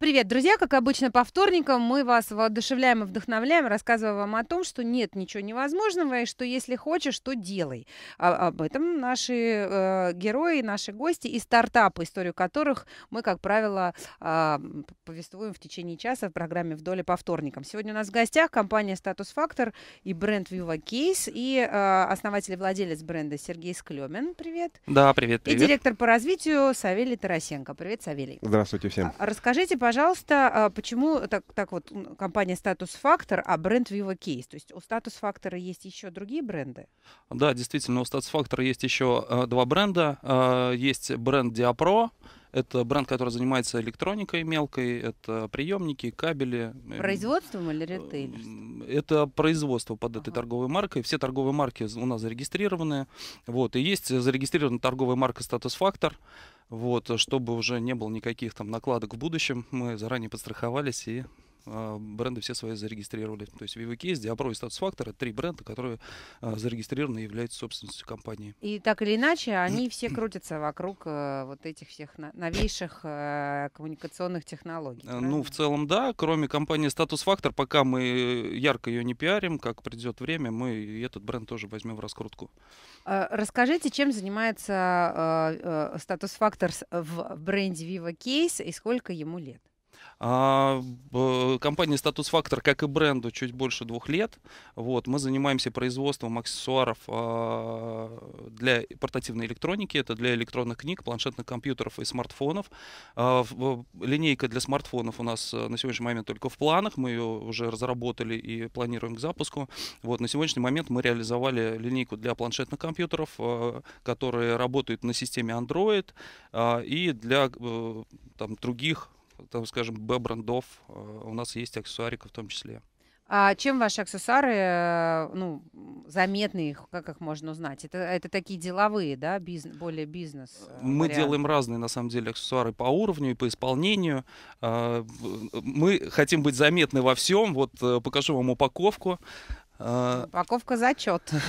Привет, друзья! Как обычно, по вторникам мы вас воодушевляем и вдохновляем, рассказывая вам о том, что нет ничего невозможного и что если хочешь, то делай. А, об этом наши э, герои, наши гости и стартапы, историю которых мы, как правило, э, повествуем в течение часа в программе «Вдоль и по вторникам». Сегодня у нас в гостях компания «Статус Фактор» и бренд «Viva Case» и э, основатель и владелец бренда Сергей Склемин. Привет! Да, привет, привет! И директор по развитию Савелий Тарасенко. Привет, Савелий! Здравствуйте всем! А, расскажите, пожалуйста, пожалуйста, а, почему так, так вот компания Status Factor, а бренд «Viva Case»? То есть у Status Factor есть еще другие бренды? Да, действительно, у Status Factor есть еще э, два бренда. Э, есть бренд «Диапро», это бренд, который занимается электроникой мелкой, это приемники, кабели. Э, Производством или ритейлерством? Э, это производство под ага. этой торговой маркой. Все торговые марки у нас зарегистрированы. Вот. И есть э, зарегистрирована торговая марка «Статус-фактор». Вот, чтобы уже не было никаких там накладок в будущем, мы заранее подстраховались и а, бренды все свои зарегистрировали. То есть в его кейсе и Status Factor – это три бренда, которые а, зарегистрированы и являются собственностью компании. И так или иначе, они все крутятся вокруг э, вот этих всех новейших э, коммуникационных технологий. Э, ну, правильно? Ну, в целом, да. Кроме компании Status Factor, пока мы ярко ее не пиарим, как придет время, мы этот бренд тоже возьмем в раскрутку. Расскажите, чем занимается Статус Фактор в бренде Viva Case и сколько ему лет? А, компании «Статус Фактор», как и бренду, чуть больше двух лет. Вот, мы занимаемся производством аксессуаров а, для портативной электроники. Это для электронных книг, планшетных компьютеров и смартфонов. А, в, линейка для смартфонов у нас э, на сегодняшний момент только в планах. Мы ее уже разработали и планируем к запуску. Вот, на сегодняшний момент мы реализовали линейку для планшетных компьютеров, а, которые работают на системе Android а, и для а, там, других там, скажем, Б-брендов э, у нас есть аксессуарика в том числе. А чем ваши аксессуары э, ну, заметны, как их можно узнать? Это, это такие деловые, да, бизнес, более бизнес? Э, мы вариант. делаем разные, на самом деле, аксессуары по уровню и по исполнению. А, мы хотим быть заметны во всем. Вот покажу вам упаковку. А, упаковка зачет.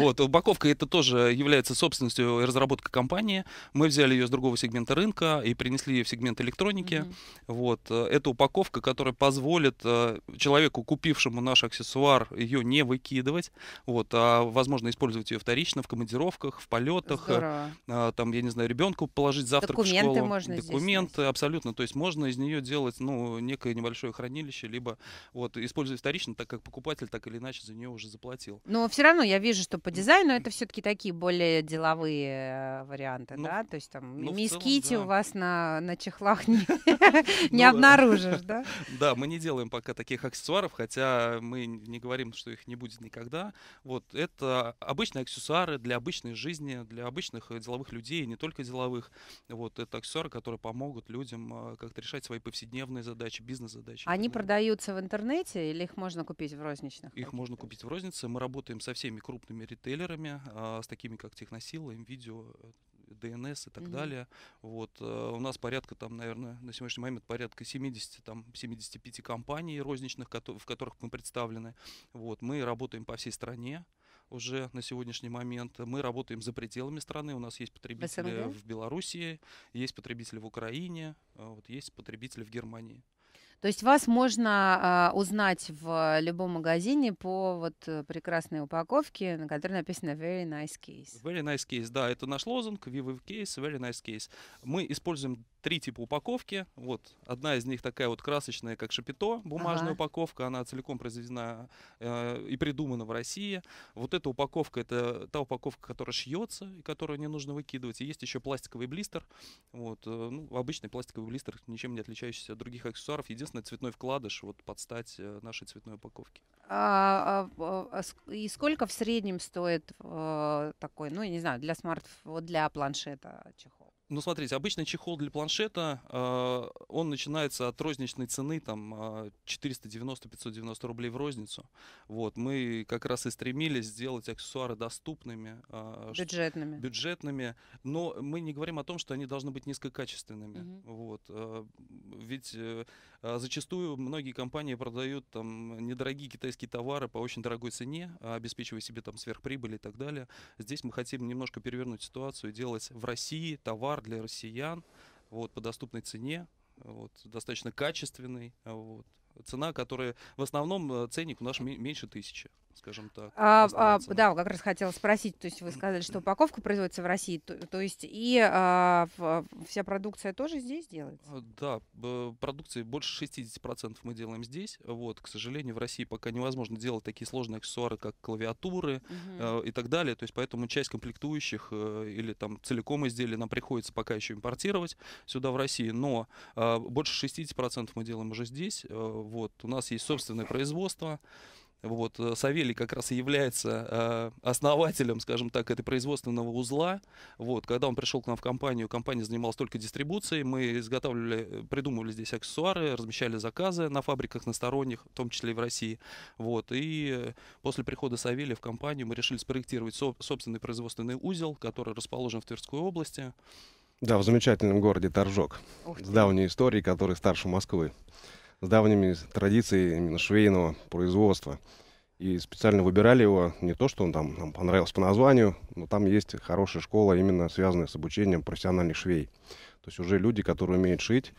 Вот, упаковка это тоже является собственностью и разработкой компании. Мы взяли ее с другого сегмента рынка и принесли ее в сегмент электроники. Вот, э, это упаковка, которая позволит э, человеку, купившему наш аксессуар, ее не выкидывать. Вот, а возможно использовать ее вторично в командировках, в полетах. Э, а, там, я не знаю, ребенку положить завтрак в школу. Документы можно Документы, абсолютно. То есть можно из нее делать, ну, некое небольшое хранилище, либо вот использовать вторично, так как покупать покупатель так или иначе за нее уже заплатил. Но все равно я вижу, что по дизайну это все-таки такие более деловые э, варианты, ну, да? То есть там ну, мискити да. у вас на, на чехлах не, ну не обнаружишь, да? Да, мы не делаем пока таких аксессуаров, хотя мы не говорим, что их не будет никогда. Вот это обычные аксессуары для обычной жизни, для обычных э, деловых людей, не только деловых. Вот это аксессуары, которые помогут людям э, как-то решать свои повседневные задачи, бизнес-задачи. Они продаются в интернете или их можно купить в розничных? Их можно купить в рознице. Мы работаем со всеми крупными ритейлерами, а, с такими как Техносила, МВидео, DNS и так угу. далее. Вот, э, у нас порядка там, наверное, на сегодняшний момент порядка 70, там, 75 компаний розничных, в которых мы представлены. Вот, мы работаем по всей стране уже на сегодняшний момент. Мы работаем за пределами страны. У нас есть потребители СНГ? в Белоруссии, есть потребители в Украине, а, вот, есть потребители в Германии. То есть вас можно э, узнать в любом магазине по вот э, прекрасной упаковке, на которой написано Very Nice Case. Very Nice Case, да, это наш лозунг, We Case, Very Nice Case. Мы используем три типа упаковки. Вот одна из них такая вот красочная, как шапито, бумажная ага. упаковка, она целиком произведена э, и придумана в России. Вот эта упаковка это та упаковка, которая шьется и которую не нужно выкидывать. И есть еще пластиковый блистер. Вот э, ну, обычный пластиковый блистер, ничем не отличающийся от других аксессуаров. Единственное цветной вкладыш вот под стать э, нашей цветной упаковке А, а, а, а и сколько в среднем стоит э, такой, ну я не знаю, для смартфона, для планшета чехол? Ну, смотрите, обычный чехол для планшета, э, он начинается от розничной цены, там, 490-590 а, рублей в розницу. Вот, мы как раз и стремились сделать аксессуары доступными. Э, бюджетными. Бюджетными, но мы не говорим о том, что они должны быть низкокачественными. Угу. Вот, э, ведь э, зачастую многие компании продают там недорогие китайские товары по очень дорогой цене, обеспечивая себе там сверхприбыль и так далее. Здесь мы хотим немножко перевернуть ситуацию и делать в России товар товар для россиян вот, по доступной цене, вот, достаточно качественный. Вот. Цена, которая в основном э, ценник у нас меньше тысячи скажем так. А, а, да, как раз хотела спросить, то есть вы сказали, что упаковка производится в России, то, то есть и а, вся продукция тоже здесь делается? А, да, продукции больше 60% мы делаем здесь. Вот, к сожалению, в России пока невозможно делать такие сложные аксессуары, как клавиатуры угу. э, и так далее. То есть поэтому часть комплектующих э, или там целиком изделия нам приходится пока еще импортировать сюда в России, но э, больше 60% мы делаем уже здесь. Э, вот, у нас есть собственное производство. Вот, э, Савелий как раз и является э, основателем, скажем так, этой производственного узла. Вот, когда он пришел к нам в компанию, компания занималась только дистрибуцией. Мы изготавливали, э, придумывали здесь аксессуары, размещали заказы на фабриках, на сторонних, в том числе и в России. Вот, и после прихода Савелия в компанию мы решили спроектировать со- собственный производственный узел, который расположен в Тверской области. Да, в замечательном городе Торжок. С давней историей, который старше Москвы с давними традициями швейного производства. И специально выбирали его не то, что он там нам понравился по названию, но там есть хорошая школа, именно связанная с обучением профессиональных швей. То есть уже люди, которые умеют шить,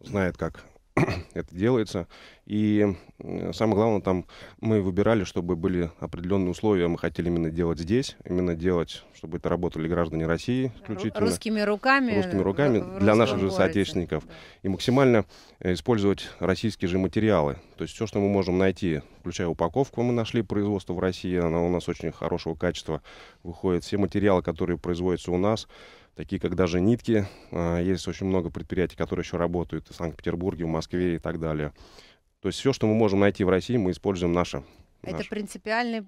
знают, как это делается. И э, самое главное, там мы выбирали, чтобы были определенные условия. Мы хотели именно делать здесь, именно делать, чтобы это работали граждане России исключительно. Русскими руками. Русскими э, руками для наших же соотечественников. И максимально э, использовать российские же материалы. То есть все, что мы можем найти, включая упаковку, мы нашли производство в России, оно у нас очень хорошего качества выходит. Все материалы, которые производятся у нас, такие как даже нитки. А, есть очень много предприятий, которые еще работают в Санкт-Петербурге, в Москве и так далее. То есть все, что мы можем найти в России, мы используем наше. Это наше. принципиальный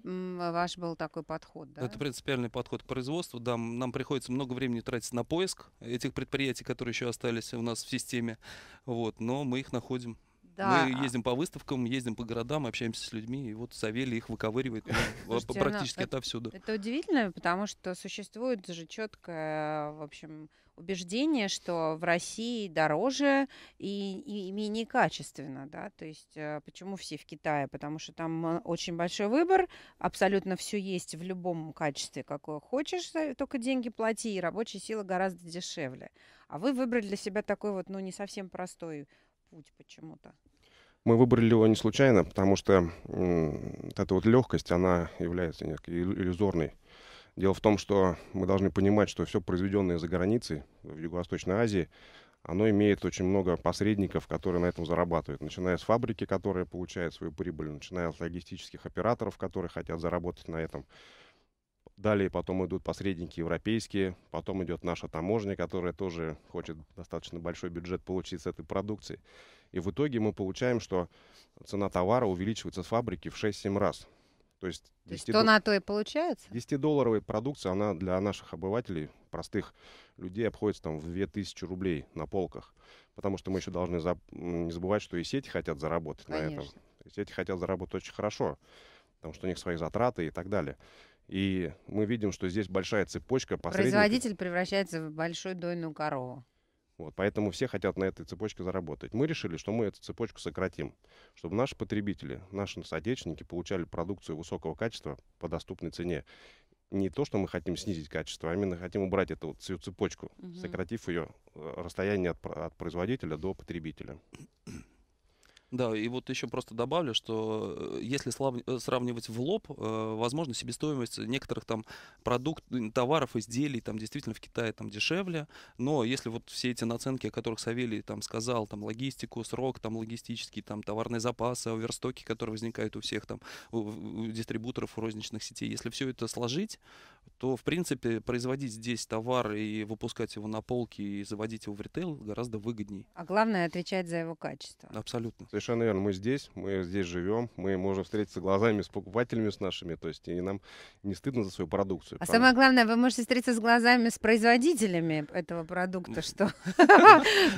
ваш был такой подход, да? Это принципиальный подход к производству. Да, нам приходится много времени тратить на поиск этих предприятий, которые еще остались у нас в системе. Вот, но мы их находим. Да. Мы ездим по выставкам, ездим по городам, общаемся с людьми, и вот Савелий их выковыривает ну, Слушайте, практически она, отовсюду. Это удивительно, потому что существует же четкое, в общем, убеждение, что в России дороже и, и, и менее качественно, да, то есть э, почему все в Китае, потому что там э, очень большой выбор, абсолютно все есть в любом качестве, какое хочешь, только деньги плати, и рабочая сила гораздо дешевле. А вы выбрали для себя такой вот, ну, не совсем простой путь почему-то. Мы выбрали его не случайно, потому что вот эта вот легкость, она является некой иллюзорной. Дело в том, что мы должны понимать, что все произведенное за границей, в Юго-Восточной Азии, оно имеет очень много посредников, которые на этом зарабатывают. Начиная с фабрики, которая получает свою прибыль, начиная с логистических операторов, которые хотят заработать на этом, Далее потом идут посредники европейские, потом идет наша таможня, которая тоже хочет достаточно большой бюджет получить с этой продукции. И в итоге мы получаем, что цена товара увеличивается с фабрики в 6-7 раз. То есть, то есть то на то и получается? 10-долларовая продукция, она для наших обывателей, простых людей, обходится там в 2000 рублей на полках. Потому что мы еще должны за... не забывать, что и сети хотят заработать Конечно. на этом. И сети хотят заработать очень хорошо, потому что у них свои затраты и так далее. И мы видим, что здесь большая цепочка Производитель превращается в большую дойную корову. Вот, поэтому все хотят на этой цепочке заработать. Мы решили, что мы эту цепочку сократим, чтобы наши потребители, наши соотечественники получали продукцию высокого качества по доступной цене. Не то, что мы хотим снизить качество, а именно хотим убрать эту цепочку, угу. сократив ее э, расстояние от, от производителя до потребителя. Да, и вот еще просто добавлю, что э, если э, сравнивать в лоб, э, возможно, себестоимость некоторых там продуктов, товаров, изделий там действительно в Китае там дешевле, но если вот все эти наценки, о которых Савелий там сказал, там логистику, срок, там логистический, там товарные запасы, оверстоки, которые возникают у всех там у, у дистрибуторов, у розничных сетей, если все это сложить, то, в принципе, производить здесь товар и выпускать его на полке и заводить его в ритейл гораздо выгоднее. А главное отвечать за его качество. Абсолютно. Совершенно верно. Мы здесь, мы здесь живем, мы можем встретиться глазами с покупателями с нашими, то есть и нам не стыдно за свою продукцию. А правда? самое главное, вы можете встретиться с глазами с производителями этого продукта, что...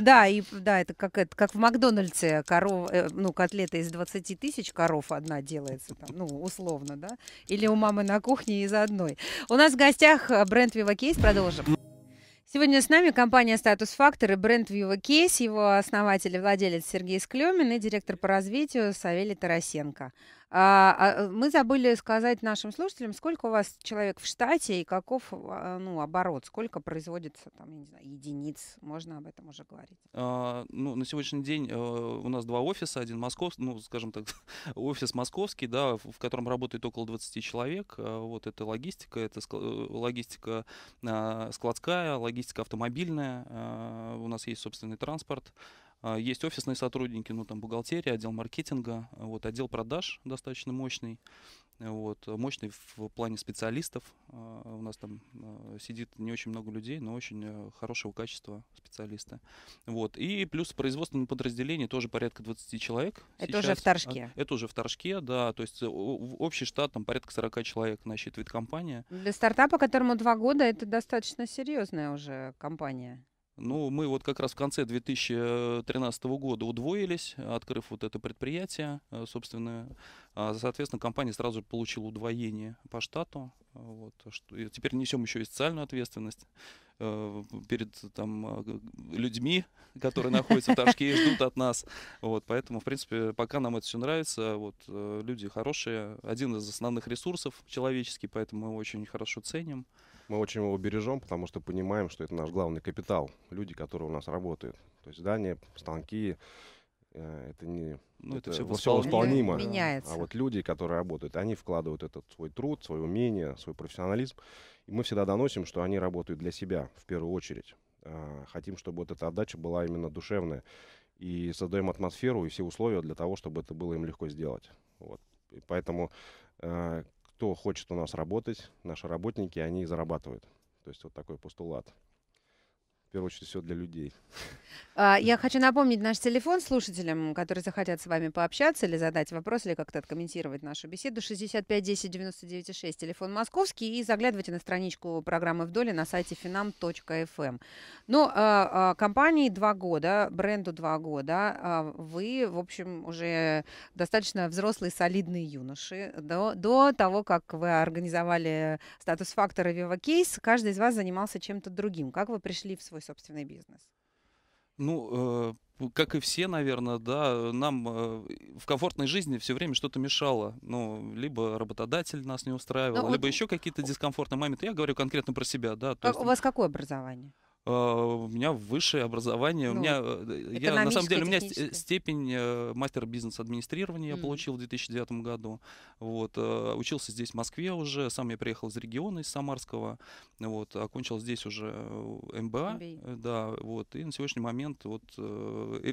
Да, и да, это как это как в Макдональдсе коров, э, ну, котлета из 20 тысяч коров одна делается, ну, условно, да? Или у мамы на кухне из одной. У нас в гостях э, бренд Viva Продолжим. Сегодня с нами компания «Статус Фактор» и бренд «Вива его основатель и владелец Сергей Склемин и директор по развитию Савелий Тарасенко. А, а, мы забыли сказать нашим слушателям, сколько у вас человек в штате и каков а, ну, оборот, сколько производится там, я не знаю, единиц, можно об этом уже говорить. А, ну, на сегодняшний день а, у нас два офиса, один московский, ну, скажем так, офис московский, да, в, в котором работает около 20 человек, а, вот это логистика, это ск э, логистика а, складская, логистика автомобильная, а, у нас есть собственный транспорт, а, есть офисные сотрудники, ну там бухгалтерия, отдел маркетинга, а, вот отдел продаж достаточно мощный, вот мощный в плане специалистов. А, у нас там сидит не очень много людей, но очень хорошего качества специалисты. Вот и плюс производственное подразделение тоже порядка 20 человек. Это сейчас. уже в Торжке. Это уже в Торжке, да, то есть э, общий штат там порядка 40 человек насчитывает компания. Для стартапа, которому два года, это достаточно серьезная уже компания. Ну, мы вот как раз в конце 2013 года удвоились, открыв вот это предприятие, э, собственно. А, соответственно, компания сразу получила удвоение по штату. Вот. И теперь несем еще и социальную ответственность э, перед там, э, людьми, которые находятся в Ташке и ждут от нас. Вот, поэтому, в принципе, пока нам это все нравится, вот, люди хорошие, один из основных ресурсов человеческий, поэтому мы очень хорошо ценим. Мы очень его бережем, потому что понимаем, что это наш главный капитал, люди, которые у нас работают. То есть здания, станки, э, это не ну, это, это все, восполнимо. Меняется. А вот люди, которые работают, они вкладывают этот свой труд, свое умение, свой профессионализм. И мы всегда доносим, что они работают для себя в первую очередь. Э, хотим, чтобы вот эта отдача была именно душевная. И создаем атмосферу и все условия для того, чтобы это было им легко сделать. Вот. И поэтому э, кто хочет у нас работать, наши работники, они зарабатывают. То есть вот такой постулат первую очередь, все для людей. А, я хочу напомнить наш телефон слушателям, которые захотят с вами пообщаться или задать вопрос, или как-то откомментировать нашу беседу. 65 10 99 телефон московский. И заглядывайте на страничку программы «Вдоль» на сайте finam.fm. Эм. Но ну, а, а, компании два года, бренду два года. Вы, в общем, уже достаточно взрослые, солидные юноши. До, до того, как вы организовали статус-фактора Viva Case, каждый из вас занимался чем-то другим. Как вы пришли в свой собственный бизнес? Ну, э, как и все, наверное, да, нам э, в комфортной жизни все время что-то мешало. Ну, либо работодатель нас не устраивал, Но ну, либо вот... еще какие-то дискомфортные моменты. Я говорю конкретно про себя, да. То как, есть... У вас какое образование? Э, у меня высшее образование, ну, у меня, э, я, на самом деле, у меня степень э, мастера бизнес-администрирования mm. я получил в 2009 году, вот, учился здесь в Москве уже, сам я приехал из региона, из Самарского, вот, окончил здесь уже МБА, MBA. да, вот, и на сегодняшний момент вот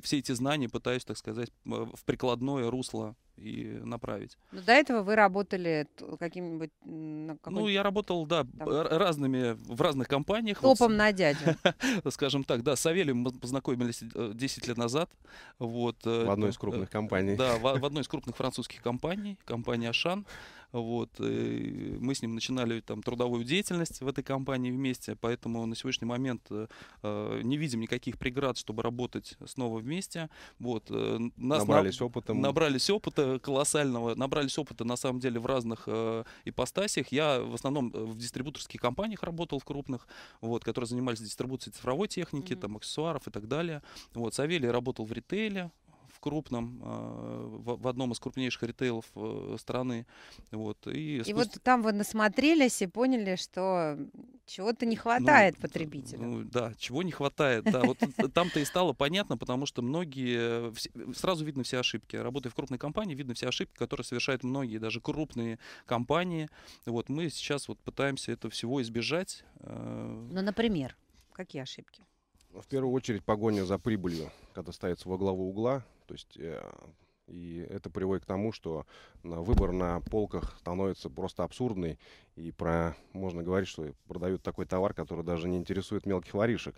все эти знания пытаюсь, так сказать, в прикладное русло и направить. Но до этого вы работали каким-нибудь... Ну, я работал, да, там... разными, в разных компаниях. Топом вот, на дядю. Скажем так, да, с Савелием мы познакомились 10 э, лет назад. Вот, э, в одной из крупных э, компаний. Да, в, в одной из крупных французских компаний, компания «Ашан». Вот, э, мы с ним начинали там трудовую деятельность в этой компании вместе, поэтому на сегодняшний момент э, э, не видим никаких преград, чтобы работать снова вместе. Вот, нас набрались на... опыта. Набрались опыта колоссального, набрались опыта на самом деле в разных ипостасях. Я в основном в дистрибуторских компаниях работал, в крупных, вот, которые занимались дистрибуцией цифровой техники, mm-hmm. там, аксессуаров и так далее. Вот, Савелий работал в ритейле, крупном, э, в одном из крупнейших ритейлов э, страны. Вот, и, и вот там вы насмотрелись и поняли, что чего-то не ну, хватает ну, потребителю. Ну, да, чего не хватает. Да, вот там-то и стало понятно, потому что многие, э, сразу видно все ошибки. Работая в крупной компании, видно все ошибки, которые совершают многие, даже крупные компании. Вот мы сейчас вот пытаемся этого всего избежать. Ну, например, какие ошибки? в первую очередь погоня за прибылью, когда ставится во главу угла, то есть э, и это приводит к тому, что э, выбор на полках становится просто абсурдный. И про, можно говорить, что продают такой товар, который даже не интересует мелких воришек.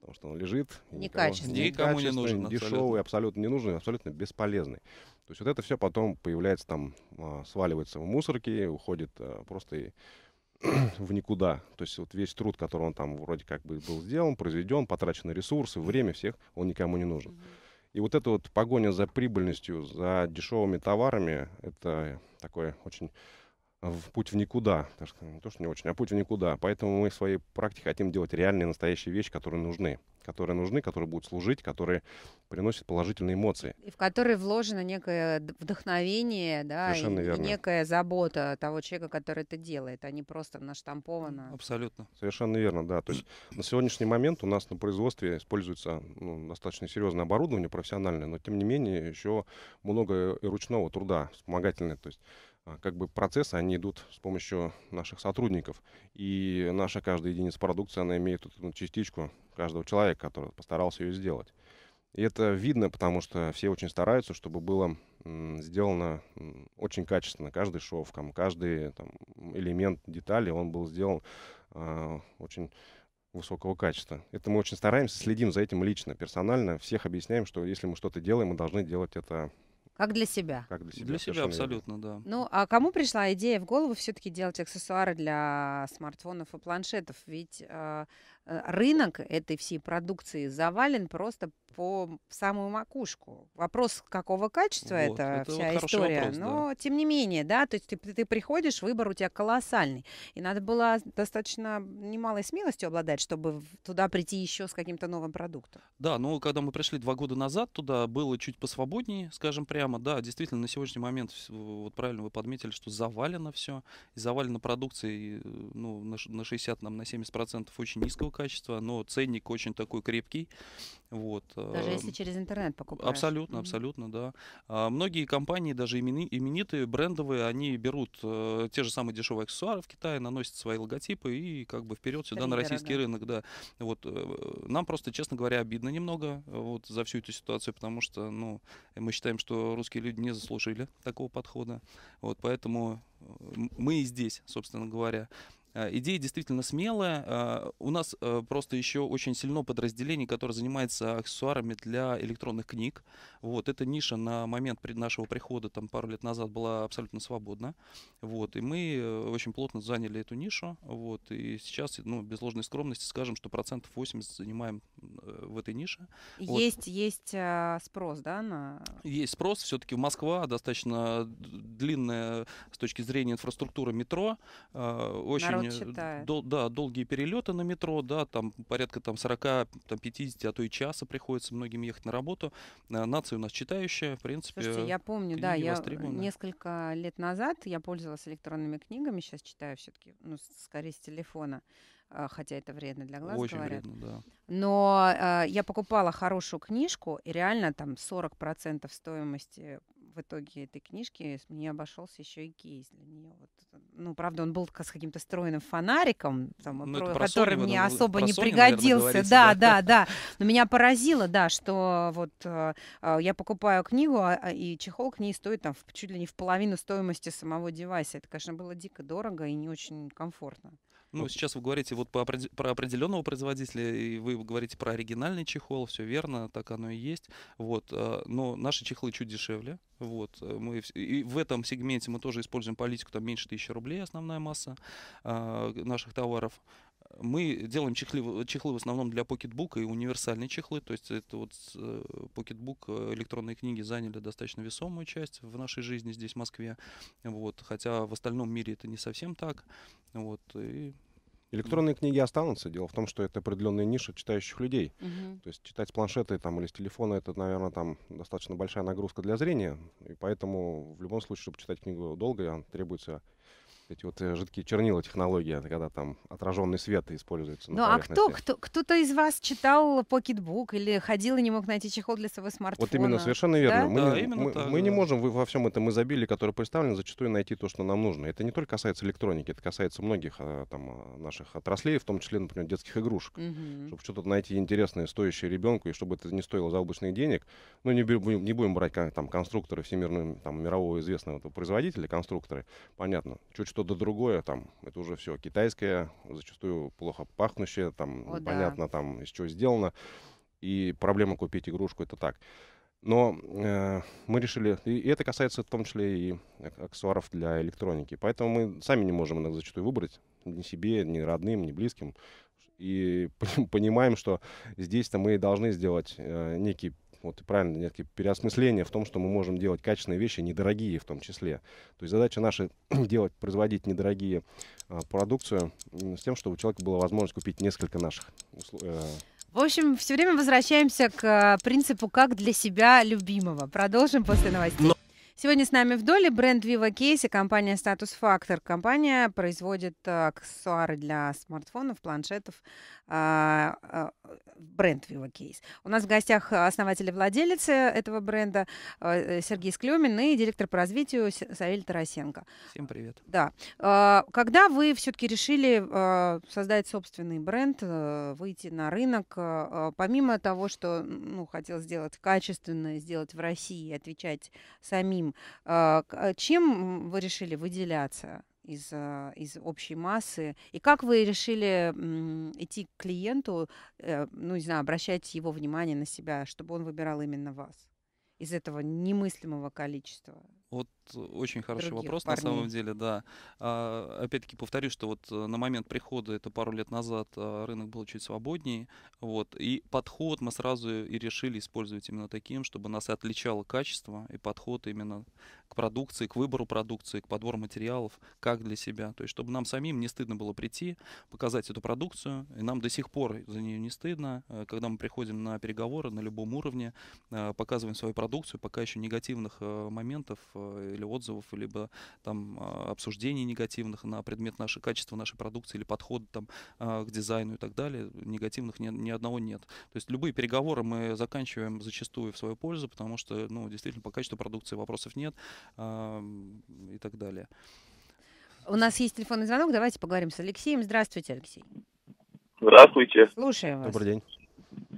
Потому что он лежит. Некачественный. Никому, никому не нужен. Дешевый, абсолютно. абсолютно не нужен, абсолютно бесполезный. То есть вот это все потом появляется там, а, сваливается в мусорки, уходит э, просто и в никуда. То есть вот весь труд, который он там вроде как бы был сделан, произведен, потрачены ресурсы, время всех, он никому не нужен. И вот эта вот погоня за прибыльностью, за дешевыми товарами, это такое очень в путь в никуда. Не ну, то, что не очень, а путь в никуда. Поэтому мы в своей практике хотим делать реальные, настоящие вещи, которые нужны. Которые нужны, которые будут служить, которые приносят положительные эмоции. И в которые вложено некое вдохновение, да, Совершенно и, верно. и некая забота того человека, который это делает, а не просто наштамповано. Абсолютно. Совершенно верно, да. То есть на сегодняшний момент у нас на производстве используется ну, достаточно серьезное оборудование профессиональное, но тем не менее еще много и ручного труда вспомогательное. То есть а, как бы процессы, они идут с помощью наших сотрудников. И наша каждая единица продукции, она имеет эту частичку каждого человека, который постарался ее сделать. И это видно, потому что все очень стараются, чтобы было сделано очень качественно. Каждый шов, каждый там, элемент детали, он был сделан э, очень высокого качества. Это мы очень стараемся, следим за этим лично, персонально. Всех объясняем, что если мы что-то делаем, мы должны делать это как для себя. Как для себя. Для себя абсолютно, верно. да. Ну, а кому пришла идея в голову все-таки делать аксессуары для смартфонов и планшетов? Ведь э, Э, рынок этой всей продукции завален просто по самую макушку. Вопрос, какого качества вот, это, это вся история. Вопрос, Но да. тем не менее, да, то есть ты, ты приходишь, выбор у тебя колоссальный. И надо было достаточно немалой смелостью обладать, чтобы туда прийти еще с каким-то новым продуктом. Да, но ну, когда мы пришли два года назад, туда было чуть посвободнее, скажем прямо. Да, действительно, на сегодняшний момент, вот правильно вы подметили, что завалено все. И завалено продукцией э, ну, на 60, нам, на 70% очень низкого качества, но ценник очень такой крепкий. Вот. Даже если эм, через интернет покупать. Абсолютно, абсолютно, да. А, многие компании, даже имени, именитые, брендовые, они берут э, те же самые дешевые аксессуары в Китае, наносят свои логотипы и как бы вперед сюда Триггера, на российский да. рынок, да. Вот э, нам просто, честно говоря, обидно немного вот за всю эту ситуацию, потому что, ну, мы считаем, что русские люди не заслужили такого подхода. Вот поэтому э, мы и здесь, собственно говоря. Э, идея действительно смелая. Э, у нас э, просто еще очень сильно подразделение, которое занимается аксессуарами для электронных книг. Вот, эта ниша на момент нашего прихода, там, пару лет назад, была абсолютно свободна. Вот, и мы очень плотно заняли эту нишу. Вот, и сейчас, ну, без ложной скромности скажем, что процентов 80 занимаем в этой нише. Есть, вот. есть спрос, да, на... Есть спрос. Все-таки Москва достаточно длинная с точки зрения инфраструктуры метро. Очень Э, читает. Дол, да, долгие перелеты на метро, да, там порядка там 40, там 50, а то и часа приходится многим ехать на работу. Э, нация у нас читающая, в принципе. Слушайте, я помню, да, я несколько лет назад я пользовалась электронными книгами, сейчас читаю все-таки, ну, скорее с телефона а, хотя это вредно для глаз, Очень говорят. Вредно, да. Но э, я покупала хорошую книжку, и реально там 40% стоимости в итоге этой книжки мне обошелся еще и кейс для нее. Вот. Э, ну, правда, он был с каким-то стройным фонариком, там, ну, э, про, про который Sony, мне ну, особо не Sony, пригодился. Наверное, да, да, да, Но меня поразило, да, что вот э, э я покупаю книгу, а, а, и чехол к ней стоит там чуть ли не в половину стоимости самого девайса. Это, конечно, было дико дорого и не очень комфортно. Ну, сейчас вы говорите вот по, про определенного производителя, и вы говорите про оригинальный чехол, все верно, так оно и есть. Вот, а, но наши чехлы чуть дешевле. Вот, э, мы и в этом сегменте мы тоже используем политику, там меньше тысячи рублей основная масса э, наших товаров. Мы делаем чехлы, чехлы в основном для покетбука и универсальные чехлы. То есть это вот покетбук, э, э, электронные книги заняли достаточно весомую часть в нашей жизни здесь, в Москве. Вот, хотя в остальном мире это не совсем так. Вот, и Электронные книги останутся. Дело в том, что это определенная ниша читающих людей. Mm-hmm. То есть читать с планшета там, или с телефона это, наверное, там достаточно большая нагрузка для зрения. И поэтому в любом случае, чтобы читать книгу долго, требуется эти вот э, жидкие чернила технология, когда там отраженный свет используется. Ну а кто, кто, кто-то из вас читал покетбук или ходил и не мог найти чехол для своего смартфона? Вот именно, совершенно верно. Да? Мы, да, не, мы, так, мы да. не можем во всем этом изобилии, которое представлено, зачастую найти то, что нам нужно. Это не только касается электроники, это касается многих э, там, э, наших отраслей, в том числе, например, детских игрушек. Угу. Чтобы что-то найти интересное, стоящее ребенку, и чтобы это не стоило заоблачных денег. Ну, не, не будем брать там конструкторы всемирного, там, мирового известного производителя, конструкторы. Понятно. Чуть что-то другое там. Это уже все китайское, зачастую плохо пахнущее, там, О, непонятно да. там из чего сделано. И проблема купить игрушку это так. Но э, мы решили, и, и это касается в том числе и аксессуаров для электроники. Поэтому мы сами не можем иногда зачастую выбрать ни себе, ни родным, ни близким. И понимаем, что здесь-то мы должны сделать э, некий вот правильно, нет, переосмысление в том, что мы можем делать качественные вещи, недорогие в том числе. То есть задача наша делать, производить недорогие а, продукцию с тем, чтобы у человека была возможность купить несколько наших э, в общем, все время возвращаемся к а, принципу «как для себя любимого». Продолжим после новостей. Сегодня с нами в доле бренд Viva Кейси, компания Status Factor. Компания производит э, аксессуары для смартфонов, планшетов, а, а, бренд Viva Кейс. У нас в гостях основатель и владелец э, этого бренда э, Сергей Склемин и директор по развитию Савель Тарасенко. Всем привет. Да. А, когда вы все-таки решили создать собственный бренд, выйти на рынок, помимо того, что ну, хотел сделать качественно, сделать в России, отвечать самим ним. А, а, чем вы решили выделяться из, а, из общей массы? И как вы решили идти к клиенту, э, ну, не знаю, обращать его внимание на себя, чтобы он выбирал именно вас? из этого немыслимого количества? Вот очень хороший Других вопрос парней. на самом деле, да. А, опять-таки повторю, что вот э, на момент прихода, это пару лет назад, а, рынок был чуть свободнее, вот, и подход мы сразу и решили использовать именно таким, чтобы нас отличало качество и подход именно к продукции, к выбору продукции, к подбору материалов, как для себя. То есть, чтобы нам самим не стыдно было прийти, показать эту продукцию, и нам до сих пор за нее не стыдно, э, когда мы приходим на переговоры на любом уровне, э, показываем свою продукцию, пока еще негативных моментов или отзывов, либо там а, обсуждений негативных на предмет нашей качества нашей продукции или подхода там а, к дизайну и так далее, негативных ни, ни одного нет. То есть любые переговоры мы заканчиваем зачастую в свою пользу, потому что, ну, действительно, по качеству продукции вопросов нет и так далее. У нас есть телефонный звонок, давайте поговорим с Алексеем. Здравствуйте, Алексей. Здравствуйте. Слушаем вас. Добрый день.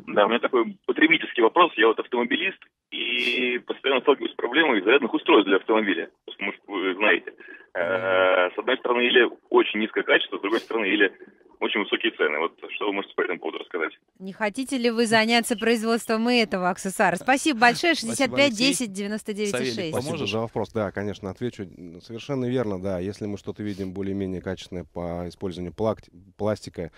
Да, у меня такой потребительский вопрос. Я вот автомобилист, и постоянно сталкиваюсь с проблемой зарядных устройств для автомобиля. Потому что вы знаете, э, с одной стороны, или очень низкое качество, с другой стороны, или очень высокие цены. Вот что вы можете по этому поводу рассказать? Не хотите ли вы заняться производством и этого аксессуара? Спасибо большое. 65 10 99 6. Савелий, поможешь за вопрос? Да, конечно, отвечу. Совершенно верно, да. Если мы что-то видим более-менее качественное по использованию пластика,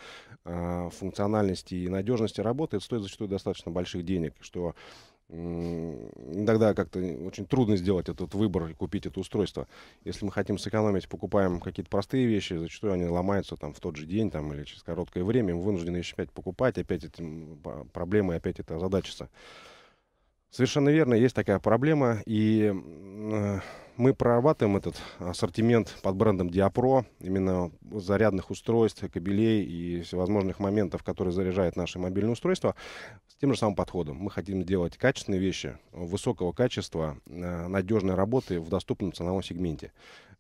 э, функциональности и надежности работы, это стоит зачастую достаточно больших денег, что иногда как-то очень трудно сделать этот выбор и купить это устройство. Если мы хотим сэкономить, покупаем какие-то простые вещи, зачастую они ломаются там в тот же день там, или через короткое время, мы вынуждены еще опять покупать, опять эти проблемы, опять это задачится. Совершенно верно, есть такая проблема, и э, мы прорабатываем этот ассортимент под брендом Diapro именно зарядных устройств, кабелей и всевозможных моментов, которые заряжают наши мобильные устройства, с тем же самым подходом. Мы хотим делать качественные вещи, высокого качества, э, надежной работы в доступном ценовом сегменте.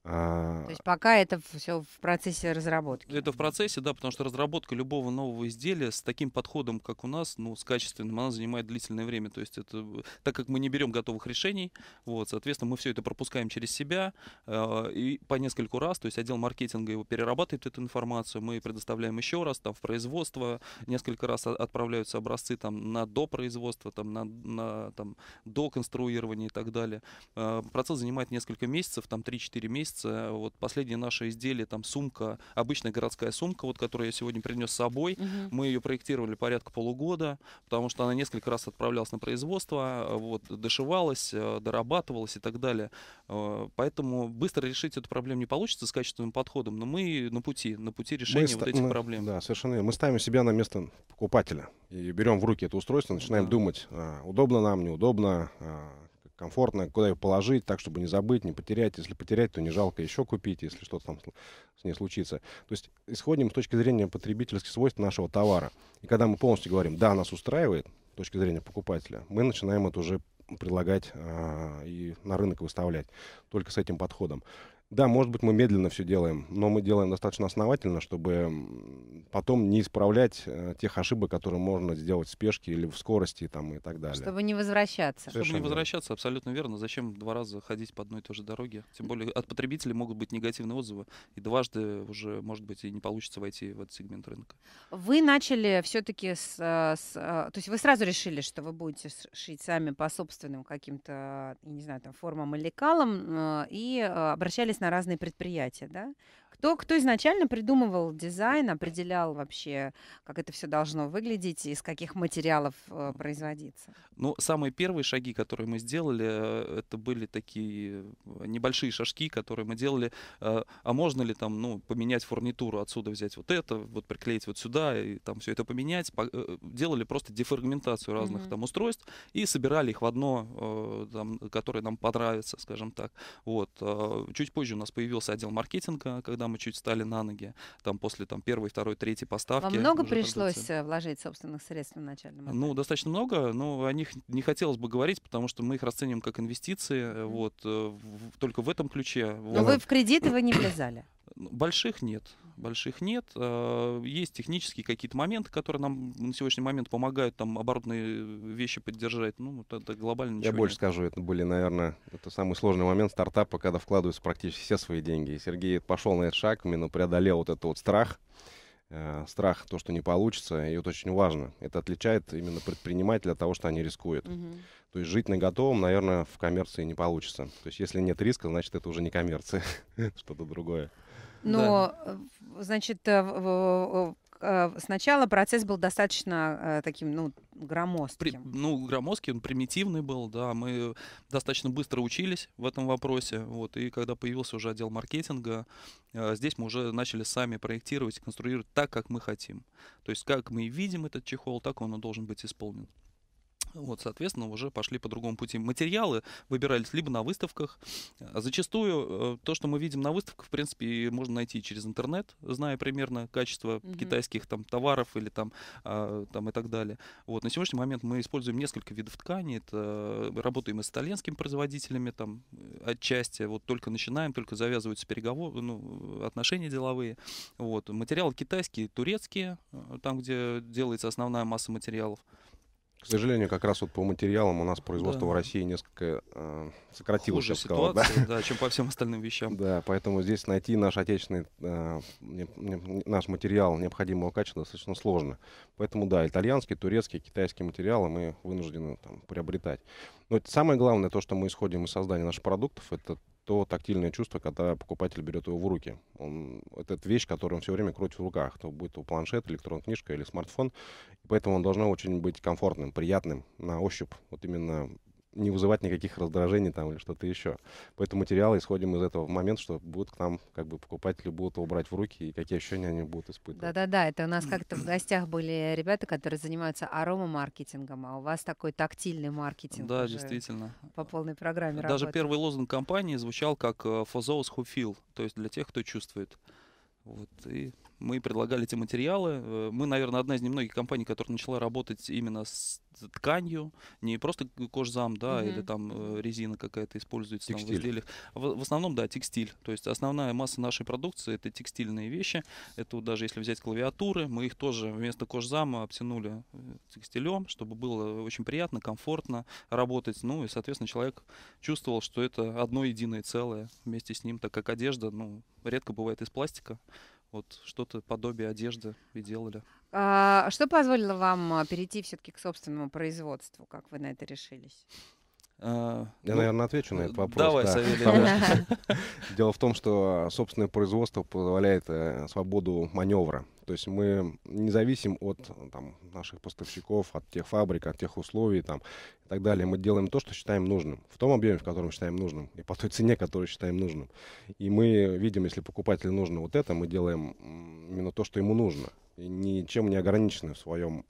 А, то есть пока это все в процессе разработки. Это в процессе, да, потому что разработка любого нового изделия с таким подходом, как у нас, ну, с качественным, она занимает длительное время. То есть это, э, так как мы не берем готовых решений, вот, соответственно, мы все это пропускаем через себя э, и по нескольку раз. То есть отдел маркетинга его перерабатывает эту информацию, мы предоставляем еще раз там в производство, несколько раз отправляются образцы там на допроизводство, там на, на там до конструирования и так далее. Э, процесс занимает несколько месяцев, там 3-4 месяца месяце. Вот последнее наше изделие, там сумка, обычная городская сумка, вот которую я сегодня принес с собой. Угу. Мы ее проектировали порядка полугода, потому что она несколько раз отправлялась на производство, а, вот, дошивалась, а, дорабатывалась и так далее. А, поэтому быстро решить эту проблему не получится с качественным подходом, но мы на пути, на пути решения мы вот этих мы, проблем. Да, совершенно. Мы ставим себя на место покупателя и берем в руки это устройство, начинаем да. думать, удобно нам, неудобно, комфортно, куда ее положить, так, чтобы не забыть, не потерять. Если потерять, то не жалко еще купить, если что-то там с ней случится. То есть исходим с точки зрения потребительских свойств нашего товара. И когда мы полностью говорим, да, нас устраивает, с точки зрения покупателя, мы начинаем это уже предлагать э, и на рынок выставлять только с этим подходом. Да, может быть, мы медленно все делаем, но мы делаем достаточно основательно, чтобы потом не исправлять э, тех ошибок, которые можно сделать в спешке или в скорости там, и так далее. Чтобы не возвращаться. Совершенно. Чтобы не возвращаться, абсолютно верно. Зачем два раза ходить по одной и той же дороге? Тем более от потребителей могут быть негативные отзывы, и дважды уже, может быть, и не получится войти в этот сегмент рынка. Вы начали все-таки с, э, с... Э, то есть вы сразу решили, что вы будете шить сами по собственным каким-то, не знаю, там, формам или лекалам, и обращались на разные предприятия, да, кто, кто изначально придумывал дизайн, определял вообще, как это все должно выглядеть и из каких материалов э, производиться? Ну, самые первые шаги, которые мы сделали, э, это были такие э, небольшие шажки, которые мы делали. Э, а можно ли там, ну, поменять фурнитуру, отсюда взять вот это, вот приклеить вот сюда и там все это поменять? По, э, делали просто дефрагментацию разных mm-hmm. там устройств и собирали их в одно, э, там, которое нам понравится, скажем так. Вот. Э, чуть позже у нас появился отдел маркетинга, когда мы чуть стали на ноги, там после там, первой, второй, третьей поставки. Вам много пришлось продукции. Э, вложить собственных средств в начальном ну, этапе? Ну, достаточно много, но о них не хотелось бы говорить, потому что мы их расценим как инвестиции, э, вот, э, в, только в этом ключе. Но вот. вы в кредиты вы не влезали? Ну, больших нет больших нет. Э, есть технические какие-то моменты, которые нам на сегодняшний момент помогают там оборотные вещи поддержать. Ну, это, это глобально ничего Я больше нет. скажу, это были, наверное, это самый сложный момент стартапа, когда вкладываются практически все свои деньги. И Сергей пошел на этот шаг, именно преодолел вот этот вот страх, э, страх, то, что не получится, и это очень важно. Это отличает именно предпринимателя от того, что они рискуют. Угу. То есть жить на готовом, наверное, в коммерции не получится. То есть если нет риска, значит это уже не коммерция, что-то другое. Но, да. Э, значит, э, э, сначала процесс был достаточно таким, ну, громоздким. При, ну, громоздкий, он примитивный был, да. Мы достаточно быстро учились в этом вопросе. Вот, и когда появился уже отдел маркетинга, здесь мы уже начали сами проектировать и конструировать так, как мы хотим. То есть, как мы видим этот чехол, так он должен быть исполнен. Вот, соответственно, уже пошли по другому пути. Материалы выбирались либо на выставках. А зачастую э, то, что мы видим на выставках, в принципе, можно найти через интернет, зная примерно качество mm-hmm. китайских там товаров или там, а, там и так далее. Вот, на сегодняшний момент мы используем несколько видов ткани. Это, э, работаем и с итальянскими производителями там э, отчасти. Вот только начинаем, только завязываются переговоры, ну, отношения деловые. Вот, материалы китайские, турецкие, там, где делается основная масса материалов. К сожалению, как раз вот по материалам у нас производство да. в России несколько э, сократилось, Хуже ситуация, да? да, чем по всем остальным вещам. Да, поэтому здесь найти наш отечественный э, не, не, наш материал необходимого качества достаточно сложно. Поэтому да, итальянские, турецкие, китайские материалы мы вынуждены там, приобретать. Но самое главное, то, что мы исходим из создания наших продуктов, это то тактильное чувство, когда покупатель берет его в руки. Он, это вещь, которую он все время крутит в руках. То будет у планшет, электронная книжка или смартфон. И поэтому он должно очень быть комфортным, приятным на ощупь. Вот именно не вызывать никаких раздражений там или что-то еще. Поэтому материалы исходим из этого в момент, что будут к нам как бы покупатели будут его брать в руки и какие ощущения они будут испытывать. Да-да-да, это у нас как-то в гостях были ребята, которые занимаются аромамаркетингом, а у вас такой тактильный маркетинг. Да, действительно. По полной программе Даже работает. первый лозунг компании звучал как э, «For those who feel», то есть для тех, кто чувствует. Вот, и мы предлагали эти материалы. Э, мы, наверное, одна из немногих компаний, которая начала работать именно с тканью, не просто кожзам, да, угу. или там э, резина какая-то используется там, в изделиях. В, в основном, да, текстиль. То есть основная масса нашей продукции это текстильные вещи. Это даже если взять клавиатуры, мы их тоже вместо кожзама обтянули э, текстилем, чтобы было очень приятно, комфортно работать. Ну и, соответственно, человек чувствовал, что это одно единое целое вместе с ним, так как одежда, ну, редко бывает из пластика вот что-то подобие одежды и делали. А, что позволило вам э, перейти все-таки к собственному производству? Как вы на это решились? А, Я, ну, наверное, отвечу на этот э, вопрос. Давай, да. Савелий. Дело в том, что собственное производство позволяет э, свободу маневра. То есть мы не зависим от э, там, наших поставщиков, от тех фабрик, от тех условий там, и так далее. Мы делаем то, что считаем нужным, в том объеме, в котором считаем нужным, и по той цене, которую считаем нужным. И мы видим, если покупателю нужно вот это, мы делаем именно то, что ему нужно. И ничем не ограничены в своем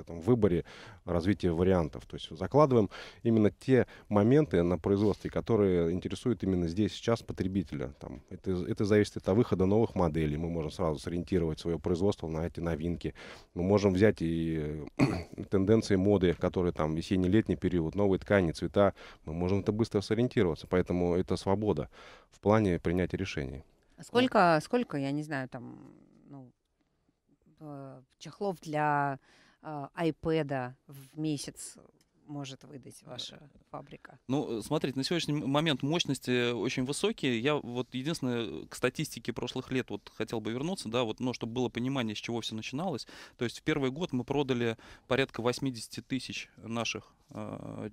этом выборе развития вариантов. То есть закладываем именно те моменты на производстве, которые интересуют именно здесь сейчас потребителя. Там, это, это зависит от выхода новых моделей. Мы можем сразу сориентировать свое производство на эти новинки. Мы можем взять и э, тенденции моды, которые там весенний-летний период, новые ткани, цвета. Мы можем это быстро сориентироваться. Поэтому это свобода в плане принятия решений. А сколько, сколько, я не знаю, там, ну, э, чехлов для iPad а, в месяц может выдать ваша фабрика? Ну, э, смотрите, на сегодняшний момент мощности очень высокие. Я вот единственное, к статистике прошлых лет вот хотел бы вернуться, да, вот, но чтобы было понимание, с чего все начиналось. То есть в первый год мы продали порядка 80 тысяч наших Э,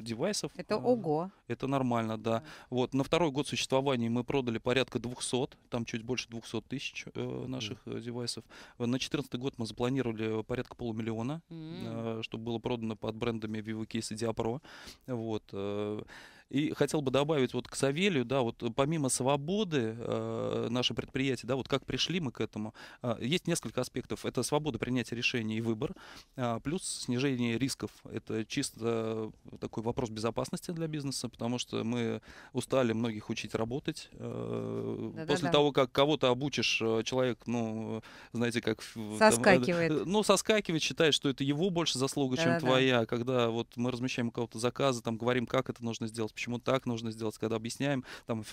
девайсов. Это э, ого. Это нормально, да. да. Вот, на второй год существования мы продали порядка 200, там чуть больше 200 тысяч э, наших mm. девайсов. На 2014 год мы запланировали порядка полумиллиона, mm. э, чтобы было продано под брендами VivoCase и Diapro. Вот. Э, и хотел бы добавить вот к Савелью, да, вот помимо свободы э, наше предприятие, да, вот как пришли мы к этому, э, есть несколько аспектов. Это свобода принятия решений и выбор, э, плюс снижение рисков. Это чисто такой вопрос безопасности для бизнеса, потому что мы устали многих учить работать. Э, да, после да, того, как кого-то обучишь, э, человек, ну, знаете, как... Соскакивает. Там, э, ну, соскакивает, считает, что это его больше заслуга, да, чем да, твоя. Когда вот мы размещаем у кого-то заказы, там говорим, как это нужно сделать, почему так нужно сделать, когда объясняем, там,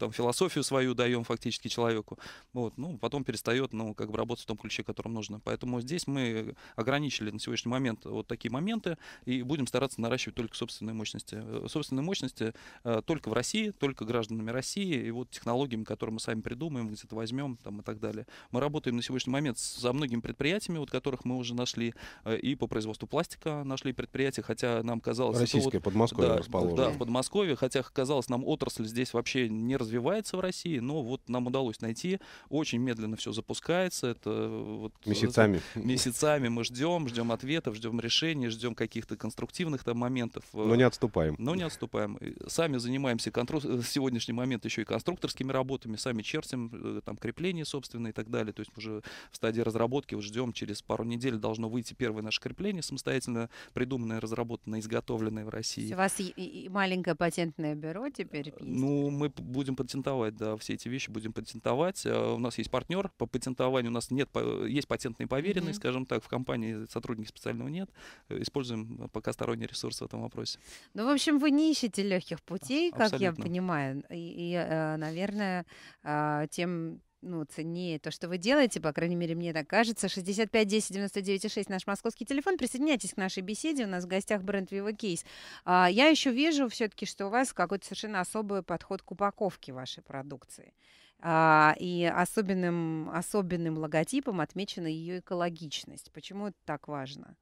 там философию свою даем фактически человеку, вот, ну, потом перестает, ну, как бы работать в том ключе, которым нужно. Поэтому здесь мы ограничили на сегодняшний момент вот такие моменты и будем стараться наращивать только собственные мощности. Э, собственные мощности э, только в России, только гражданами России и вот технологиями, которые мы сами придумаем, где-то возьмем там и так далее. Мы работаем на сегодняшний момент со многими предприятиями, вот которых мы уже нашли, э, и по производству пластика нашли предприятия, хотя нам казалось... Российское, вот, Подмосковье да, расположено. Да, Подмосковье, хотя, как казалось, нам отрасль здесь вообще не развивается в России, но вот нам удалось найти, очень медленно все запускается, это э, вот... Э, месяцами. месяцами мы ждем, ждем ответов, ждем решений, ждем каких-то конструктивных там моментов. Э. Но не отступаем. Но не отступаем. Сами занимаемся контру... в сегодняшний момент еще и конструкторскими работами, сами чертим там крепления собственные и так далее, то есть уже в стадии разработки вот ждем, через пару недель должно выйти первое наше крепление, самостоятельно придуманное, разработанное, изготовленное в России. У вас и, и маленькая маленькое патентное бюро теперь э, есть? Ну, мы будем патентовать, да, все эти вещи будем патентовать. Э, у нас есть партнер по патентованию, у нас нет, есть патентные поверенные, mm-hmm. скажем так, в компании сотрудников специального нет. Э, используем пока сторонние ресурсы в этом вопросе. Ну, в общем, вы не ищете легких путей, Абсолютно. как я понимаю. И, и наверное, а, тем ну, ценнее то, что вы делаете, по крайней мере, мне так кажется. 65 10 99 6 наш московский телефон. Присоединяйтесь к нашей беседе. У нас в гостях бренд Viva Case. А, я еще вижу все-таки, что у вас какой-то совершенно особый подход к упаковке вашей продукции. А, и особенным, особенным логотипом отмечена ее экологичность. Почему это так важно?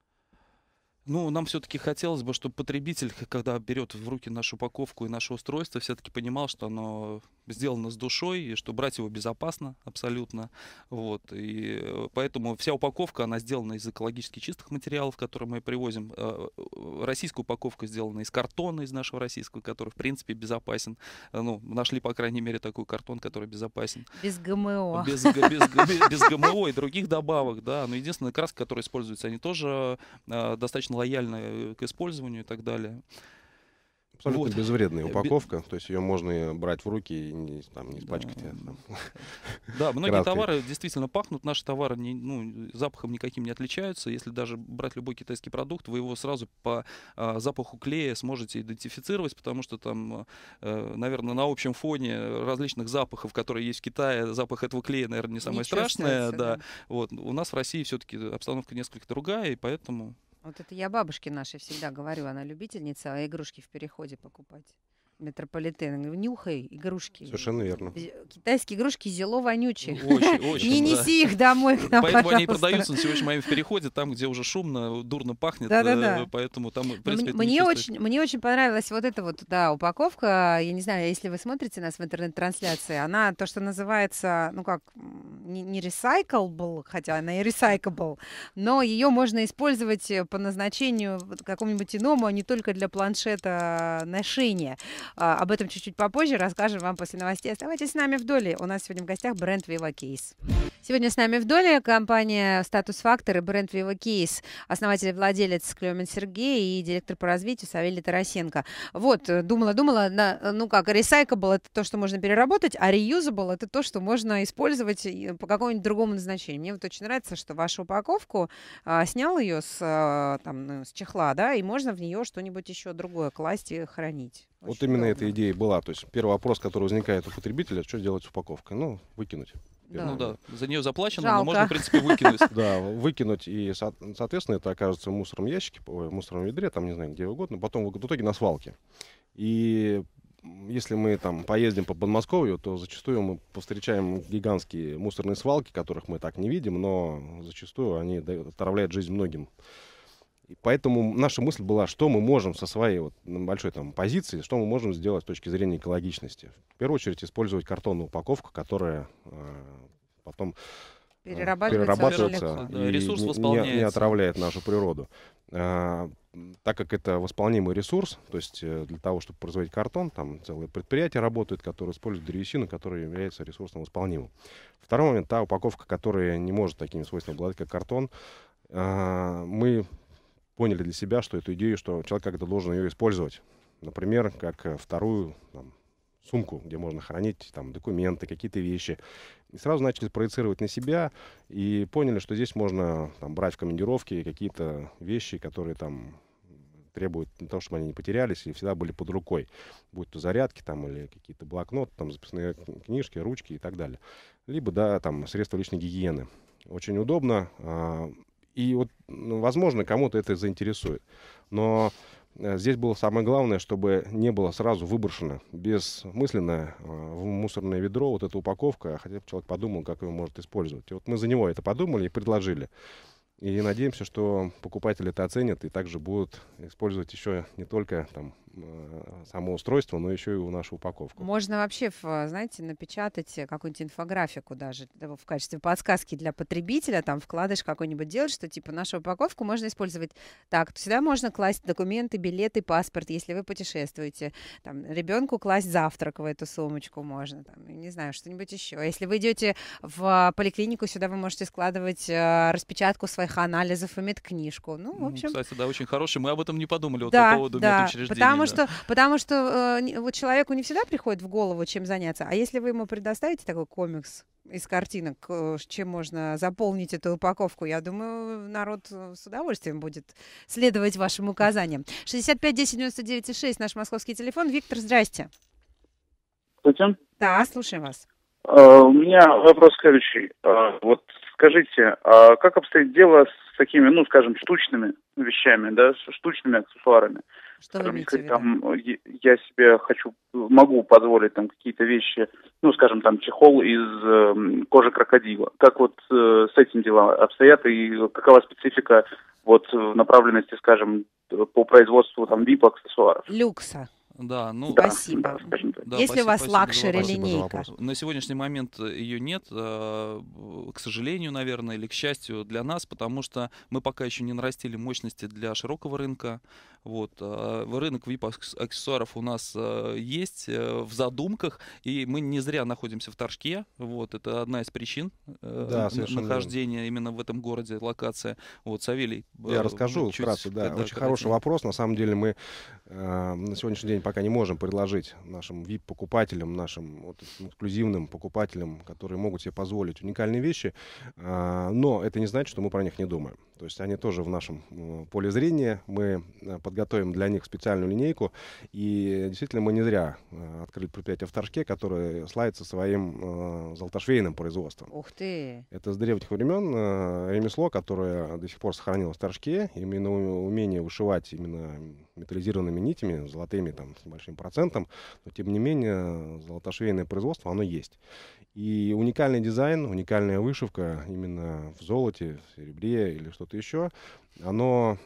Ну, нам все-таки хотелось бы, чтобы потребитель, когда берет в руки нашу упаковку и наше устройство, все-таки понимал, что оно сделано с душой, и что брать его безопасно абсолютно. Вот. И э, поэтому вся упаковка, она сделана из экологически чистых материалов, которые мы привозим. Э, российская упаковка сделана из картона, из нашего российского, который, в принципе, безопасен. Э, ну, нашли, по крайней мере, такой картон, который безопасен. Без ГМО. Без, без, без, без ГМО и других добавок, да. Но единственная краска, которая используется, они тоже достаточно достаточно лояльны э, к использованию и так далее. Абсолютно вот. безвредная э, упаковка, то есть ее можно брать в руки и не, там, не испачкать. Да, там. да многие Краской. товары действительно пахнут, наши товары не, ну, запахом никаким не отличаются. Если даже брать любой китайский продукт, вы его сразу по а, запаху клея сможете идентифицировать, потому что там, а, э, наверное, на общем фоне различных запахов, которые есть в Китае, запах этого клея, наверное, не самое не страшное. Да. Да. Вот. У нас в России все-таки обстановка несколько другая, и поэтому... Вот это я бабушке нашей всегда говорю, она любительница а игрушки в переходе покупать. Метрополитен. Нюхай игрушки. Совершенно верно. Китайские игрушки зело вонючие. Очень, очень, Не неси их домой к нам, Поэтому они продаются на сегодняшний момент в переходе, там, где уже шумно, дурно пахнет. Да-да-да. Э, поэтому там, в принципе, мне, очень, мне очень понравилась вот эта вот, да, упаковка. Я не знаю, если вы смотрите нас в интернет-трансляции, она то, что называется, ну как, не, recyclable, хотя она и recyclable, но ее можно использовать э, по назначению какому-нибудь иному, а не только для планшета э, ношения. А, об этом чуть-чуть попозже расскажем вам после новостей. Оставайтесь с нами в доле. У нас сегодня в гостях бренд Viva Сегодня с нами в доле компания «Статус Фактор» и бренд «Вива основатель и владелец Клемен Сергей и директор по развитию Савелий Тарасенко. Вот, думала-думала, э, ну как, recyclable – это то, что можно переработать, а reusable – это то, что можно использовать по какому-нибудь другому назначению. Мне вот очень нравится, что вашу упаковку а, снял ее с, а, там, ну, с чехла, да, и можно в нее что-нибудь еще другое класть и хранить. Очень вот именно удобно. эта идея была. То есть первый вопрос, который возникает у потребителя, что делать с упаковкой? Ну, выкинуть. Да. Ну да, за нее заплачено, Жалко. но можно, в принципе, выкинуть. Да, выкинуть, и, соответственно, это окажется в мусорном ящике, в мусорном ведре, там, не знаю, где угодно, потом в итоге на свалке. И если мы там поездим по Подмосковью, то зачастую мы повстречаем гигантские мусорные свалки, которых мы так не видим, но зачастую они отравляют жизнь многим. И поэтому наша мысль была, что мы можем со своей вот большой там позиции, что мы можем сделать с точки зрения экологичности. В первую очередь использовать картонную упаковку, которая э, потом перерабатывается, перерабатывается легко. и ресурс не, не отравляет нашу природу. А, так как это восполнимый ресурс, то есть э, для того, чтобы производить картон, там целые предприятия работают, которые используют древесину, которая является ресурсом восполнимым. Второй момент, та упаковка, которая не может такими свойствами обладать, как картон, а, мы поняли для себя, что эту идею, что человек как-то должен ее использовать. Например, как э, вторую там, сумку, где можно хранить там документы, какие-то вещи. И сразу начали проецировать на себя и поняли, что здесь можно там, брать в командировки какие-то вещи, которые там требуют того, чтобы они не потерялись и всегда были под рукой. Будь то зарядки там или какие-то блокноты, там записные книжки, ручки и так далее. Либо, да, там средства личной гигиены. Очень удобно. А, и вот, ну, возможно, кому-то это заинтересует. Но Э, здесь было самое главное, чтобы не было сразу выброшено бессмысленно э, в мусорное ведро вот эта упаковка, а хотя бы человек подумал, как его может использовать. И вот мы за него это подумали и предложили. И надеемся, что покупатели это оценят и также будут использовать еще не только там, Э, само устройство, но еще и в нашу упаковку. Можно вообще, э, знаете, напечатать э, какую-нибудь инфографику даже в качестве подсказки для потребителя, там вкладыш какой-нибудь делать, что типа нашу упаковку можно использовать так. Сюда можно класть документы, билеты, паспорт, если вы путешествуете. Там ребенку класть завтрак в эту сумочку можно, там, не знаю, что-нибудь еще. Если вы идете в поликлинику, сюда вы можете складывать распечатку своих анализов и медкнижку. Ну, в общем... Кстати, да, очень хороший. Мы об этом не подумали да, вот по поводу да, медучреждений. Потому потому что, потому что э, вот человеку не всегда приходит в голову, чем заняться. А если вы ему предоставите такой комикс из картинок, э, чем можно заполнить эту упаковку, я думаю, народ э, с удовольствием будет следовать вашим указаниям. 65 10 99 6 наш московский телефон. Виктор, здрасте. Здравствуйте. Да, слушаем вас. Э, у меня вопрос следующий. вот скажите, а как обстоит дело с такими, ну, скажем, штучными вещами, да, с штучными аксессуарами? Что вы имеете в виду? Там, э, я себе хочу, могу позволить там какие-то вещи, ну, скажем, там чехол из э, кожи крокодила. Как вот э, с этим дела обстоят и какова специфика вот э, направленности, скажем, по производству там VIP аксессуаров Люкса. Да, ну, спасибо. Да, Если спасибо, у вас лакшери линейка. На сегодняшний момент э, ее нет, э, к сожалению, наверное, или к счастью для нас, потому что мы пока еще не нарастили мощности для широкого рынка. Вот. Э, рынок VIP-аксессуаров у нас есть в задумках, и мы не зря находимся в Торжке. Вот. Это одна из причин да, нахождения верно. именно в этом городе, локация. Вот, Савелий. Я расскажу чуть, вкратце, да. Очень хороший вопрос. На самом деле мы на сегодняшний день сожалению, пока не можем предложить нашим VIP-покупателям, нашим вот, эксклюзивным покупателям, которые могут себе позволить уникальные вещи, а, но это не значит, что мы про них не думаем. То есть они тоже в нашем э, поле зрения, мы э, подготовим для них специальную линейку, и действительно мы не зря э, открыли предприятие в Торжке, которое славится своим золотошвейным производством. Ух ты! Это с древних времен ремесло, которое до сих пор сохранилось в Торжке, именно умение вышивать именно металлизированными нитями, золотыми там с небольшим процентом, но тем не менее золотошвейное производство, оно есть. И уникальный дизайн, уникальная вышивка именно в золоте, в серебре или что-то еще, оно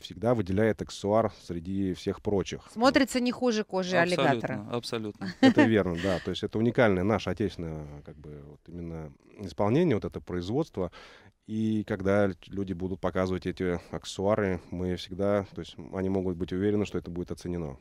всегда выделяет аксессуар среди всех прочих. Смотрится не хуже кожи абсолютно, аллигатора. Абсолютно. Это верно, да. То есть это уникальное наше отечественное как бы, вот именно исполнение, вот это производство. И когда люди будут показывать эти аксессуары, мы всегда, то есть они могут быть уверены, что это будет оценено.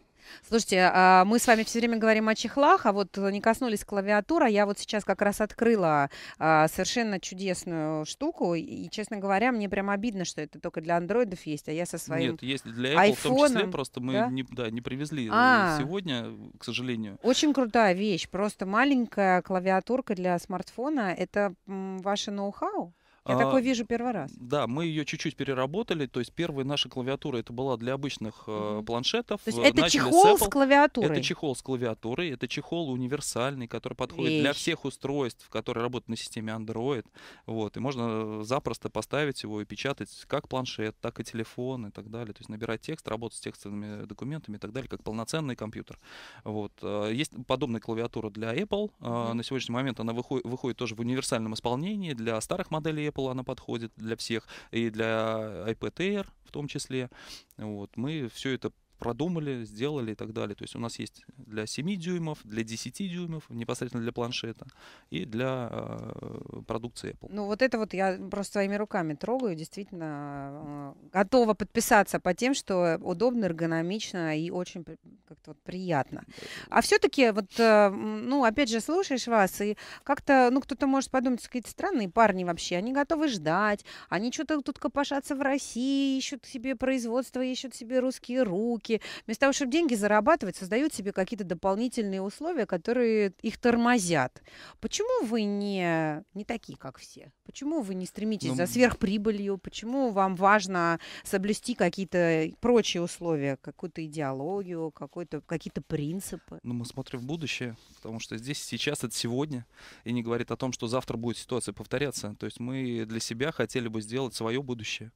Слушайте, а, мы с вами все время говорим о чехлах, а вот не коснулись клавиатура. Я вот сейчас как раз открыла а, совершенно чудесную штуку, и, честно говоря, мне прям обидно, что это только для андроидов есть, а я со своим Нет, есть для Apple iPhone, в том числе, просто мы да? Не, да, не привезли э, а, сегодня, к сожалению. Очень крутая вещь, просто маленькая клавиатурка для смартфона, это ваше ноу-хау? Я а, такой вижу первый раз. Да, мы ее чуть-чуть переработали. То есть первые наши клавиатуры это была для обычных э, планшетов. То есть э, это Начали чехол с, с клавиатурой. Это чехол с клавиатурой. Это чехол универсальный, который подходит Вещь. для всех устройств, которые работают на системе Android. Вот и можно э, запросто поставить его и печатать как планшет, так и телефон и так далее. То есть набирать текст, работать с текстовыми документами и так далее, как полноценный компьютер. Вот э, есть подобная клавиатура для Apple. mm На сегодняшний момент она выходит, выходит тоже в универсальном исполнении для старых моделей Apple она подходит для всех, и для iPad э, Air в том числе. Вот, мы все это продумали, сделали и так далее. То есть у нас есть для 7 дюймов, для 10 дюймов, непосредственно для планшета и для э, продукции Apple. Ну вот это вот я просто своими руками трогаю, действительно э, готова подписаться по тем, что удобно, эргономично и очень как-то вот приятно. А все-таки вот, э, ну опять же, слушаешь вас и как-то, ну кто-то может подумать, какие-то странные парни вообще, они готовы ждать, они что-то тут копошатся в России, ищут себе производство, ищут себе русские руки, банки, вместо того, чтобы деньги зарабатывать, создают себе какие-то дополнительные условия, которые их тормозят. Почему вы не, не такие, как все? Почему вы не стремитесь ну, за сверхприбылью? Почему вам важно соблюсти какие-то прочие условия, какую-то идеологию, какой-то, какие-то принципы? Ну, мы смотрим в будущее, потому что здесь сейчас, это сегодня, и не говорит о том, что завтра будет ситуация повторяться. То есть мы для себя хотели бы сделать свое будущее.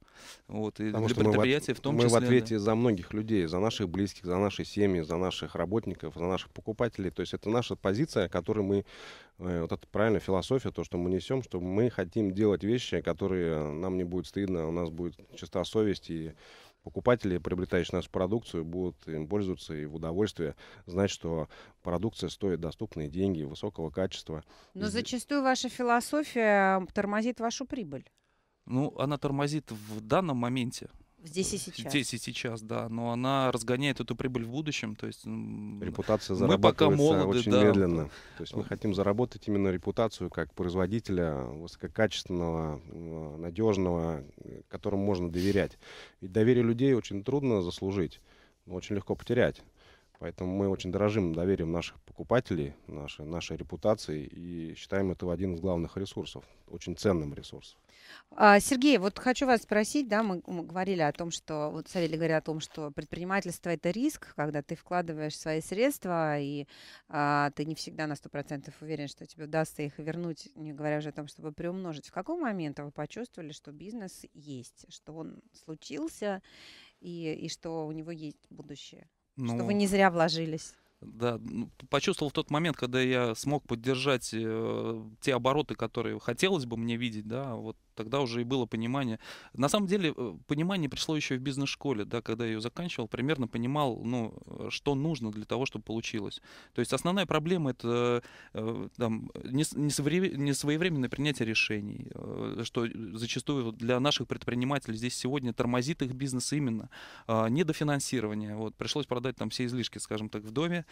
Вот, и потому для предприятия мы в, в том мы числе. Мы в ответе да. за многих людей, за наших близких, за наши семьи, за наших работников, за наших покупателей. То есть это наша позиция, которую мы Э, вот это правильно философия, то, что мы несем, что мы хотим делать вещи, которые э, нам не будет стыдно, у нас будет чиста совесть, и покупатели, приобретающие нашу продукцию, будут им пользоваться и в удовольствие знать, что продукция стоит доступные деньги, высокого качества. Но зачастую ваша философия тормозит вашу прибыль. Ну, она тормозит в данном моменте, Здесь и сейчас. Здесь и сейчас, да. Но она разгоняет эту прибыль в будущем. То есть репутация зарабатывается мы пока молоды, очень да. медленно. То есть мы хотим заработать именно репутацию как производителя высококачественного, надежного, которому можно доверять. Ведь доверие людей очень трудно заслужить, но очень легко потерять. Поэтому мы очень дорожим доверием наших покупателей, нашей, нашей репутации и считаем это один из главных ресурсов, очень ценным ресурсом. А, Сергей, вот хочу вас спросить, да, мы, мы говорили о том, что, вот Савелий говорил о том, что предпринимательство – это риск, когда ты вкладываешь свои средства, и а, ты не всегда на 100% уверен, что тебе удастся их вернуть, не говоря уже о том, чтобы приумножить. В какой момент вы почувствовали, что бизнес есть, что он случился, и, и что у него есть будущее? Ну, что вы ну, не зря вложились? Да, ну, почувствовал в тот момент, когда я смог поддержать э, те обороты, которые хотелось бы мне видеть, да, вот тогда уже и было понимание. На самом деле, э, понимание пришло еще в бизнес-школе, да, когда я ее заканчивал, примерно понимал, ну, э, что нужно для того, чтобы получилось. То есть основная проблема — это э, там, несвоевременное принятие решений, что зачастую для наших предпринимателей здесь сегодня тормозит их бизнес именно. А, недофинансирование. Вот, пришлось продать там все излишки, скажем так, в доме,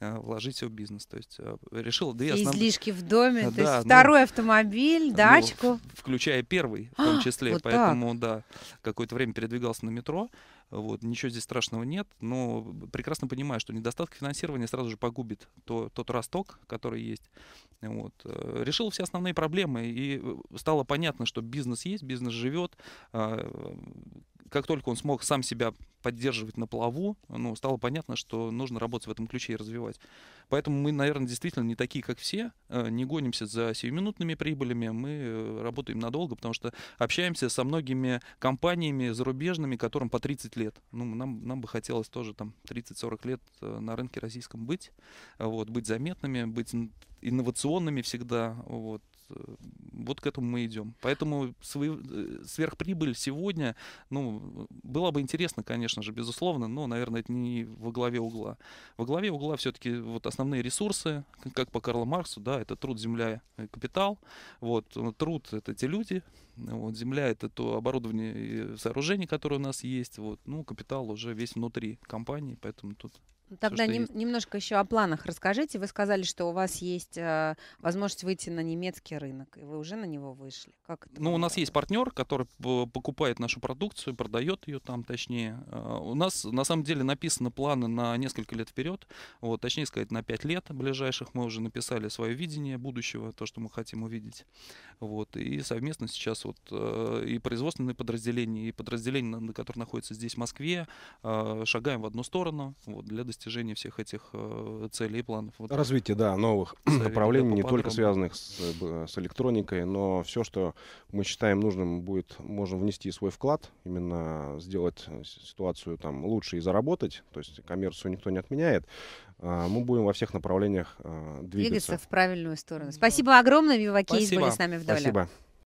Э, вложить в бизнес. То есть э, решил, две основные... Излишки в доме, да, то есть ну, второй автомобиль, ну, дачку. Ну, включая первый в том а, числе, а, вот поэтому так. да, какое-то время передвигался на метро. Вот, ничего здесь страшного нет, но прекрасно понимаю, что недостаток финансирования сразу же погубит то, тот росток, который есть. Вот. Э, решил все основные проблемы, и стало понятно, что бизнес есть, бизнес живет. А, как только он смог сам себя поддерживать на плаву, ну, стало понятно, что нужно работать в этом ключе и развивать. Поэтому мы, наверное, действительно не такие, как все, э, не гонимся за сиюминутными прибылями, мы э, работаем надолго, потому что общаемся со многими компаниями зарубежными, которым по 30 лет. Ну, нам, нам бы хотелось тоже там 30-40 лет э, на рынке российском быть, вот, быть заметными, быть инновационными всегда, вот, Э, вот к этому мы идем. Поэтому свои, э, сверхприбыль сегодня, ну, было бы интересно, конечно же, безусловно, но, наверное, это не во главе угла. Во главе угла все-таки вот основные ресурсы, как по Карлу Марксу, да, это труд, земля, капитал. Вот, э, труд — это те люди, вот, земля — это то оборудование и сооружение, которое у нас есть. Вот, ну, капитал уже весь внутри компании, поэтому тут Тогда все, нем, есть. немножко еще о планах расскажите. Вы сказали, что у вас есть э, возможность выйти на немецкий рынок, и вы уже на него вышли. Как это ну, у нас есть партнер, который покупает нашу продукцию, продает ее там, точнее. Э, у нас на самом деле написаны планы на несколько лет вперед, вот, точнее сказать, на пять лет ближайших мы уже написали свое видение будущего, то, что мы хотим увидеть. Вот, и совместно сейчас вот э, и производственные подразделения, и подразделения, на, на которые находятся здесь, в Москве, э, шагаем в одну сторону вот, для достижения достижения всех этих э, целей и планов. Вот Развитие, да, новых направлений, не только связанных с, э, с электроникой, но все, что мы считаем нужным, будет, можем внести свой вклад, именно сделать э, ситуацию там лучше и заработать, то есть коммерцию никто не отменяет, а, мы будем во всех направлениях двигаться. Двигаться в правильную сторону. Спасибо огромное, Вива были с нами в Спасибо.